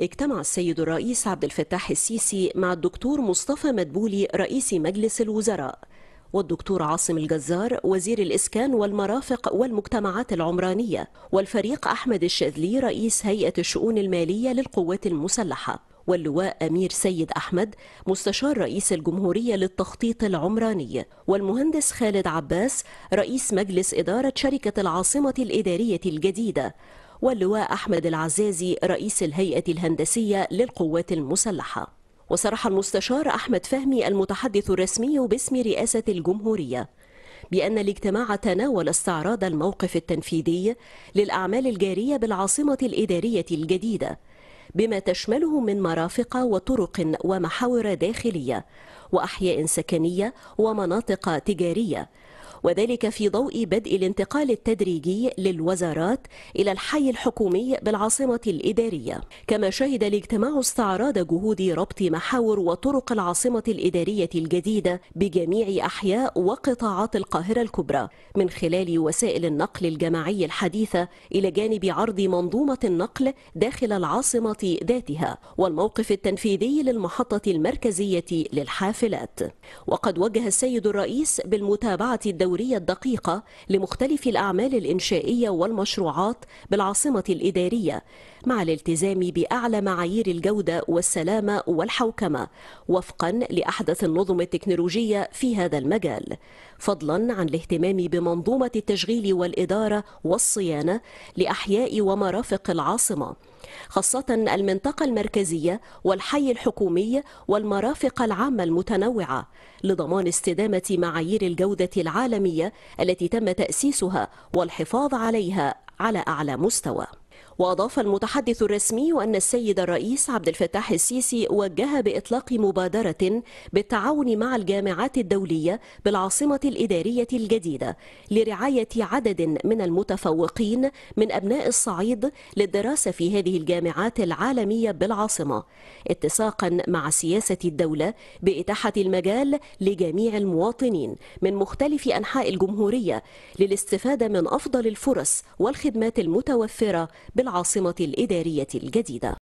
اجتمع السيد الرئيس عبد الفتاح السيسي مع الدكتور مصطفى مدبولي رئيس مجلس الوزراء والدكتور عاصم الجزار وزير الإسكان والمرافق والمجتمعات العمرانية والفريق أحمد الشاذلي رئيس هيئة الشؤون المالية للقوات المسلحة واللواء أمير سيد أحمد مستشار رئيس الجمهورية للتخطيط العمراني والمهندس خالد عباس رئيس مجلس إدارة شركة العاصمة الإدارية الجديدة واللواء أحمد العزازي رئيس الهيئة الهندسية للقوات المسلحة وصرح المستشار أحمد فهمي المتحدث الرسمي باسم رئاسة الجمهورية بأن الاجتماع تناول استعراض الموقف التنفيذي للأعمال الجارية بالعاصمة الإدارية الجديدة بما تشمله من مرافق وطرق ومحاور داخلية وأحياء سكنية ومناطق تجارية وذلك في ضوء بدء الانتقال التدريجي للوزارات إلى الحي الحكومي بالعاصمة الإدارية كما شهد الاجتماع استعراض جهود ربط محاور وطرق العاصمة الإدارية الجديدة بجميع أحياء وقطاعات القاهرة الكبرى من خلال وسائل النقل الجماعي الحديثة إلى جانب عرض منظومة النقل داخل العاصمة ذاتها والموقف التنفيذي للمحطة المركزية للحافلات وقد وجه السيد الرئيس بالمتابعة الدولية الدورية الدقيقة لمختلف الأعمال الإنشائية والمشروعات بالعاصمة الإدارية مع الالتزام بأعلى معايير الجودة والسلامة والحوكمة وفقا لأحدث النظم التكنولوجية في هذا المجال فضلا عن الاهتمام بمنظومة التشغيل والإدارة والصيانة لأحياء ومرافق العاصمة خاصة المنطقة المركزية والحي الحكومي والمرافق العامة المتنوعة لضمان استدامة معايير الجودة العالمية التي تم تأسيسها والحفاظ عليها على أعلى مستوى وأضاف المتحدث الرسمي أن السيد الرئيس عبد الفتاح السيسي وجه بإطلاق مبادرة بالتعاون مع الجامعات الدولية بالعاصمة الإدارية الجديدة لرعاية عدد من المتفوقين من أبناء الصعيد للدراسة في هذه الجامعات العالمية بالعاصمة اتساقا مع سياسة الدولة بإتاحة المجال لجميع المواطنين من مختلف أنحاء الجمهورية للاستفادة من أفضل الفرص والخدمات المتوفرة بال العاصمة الإدارية الجديدة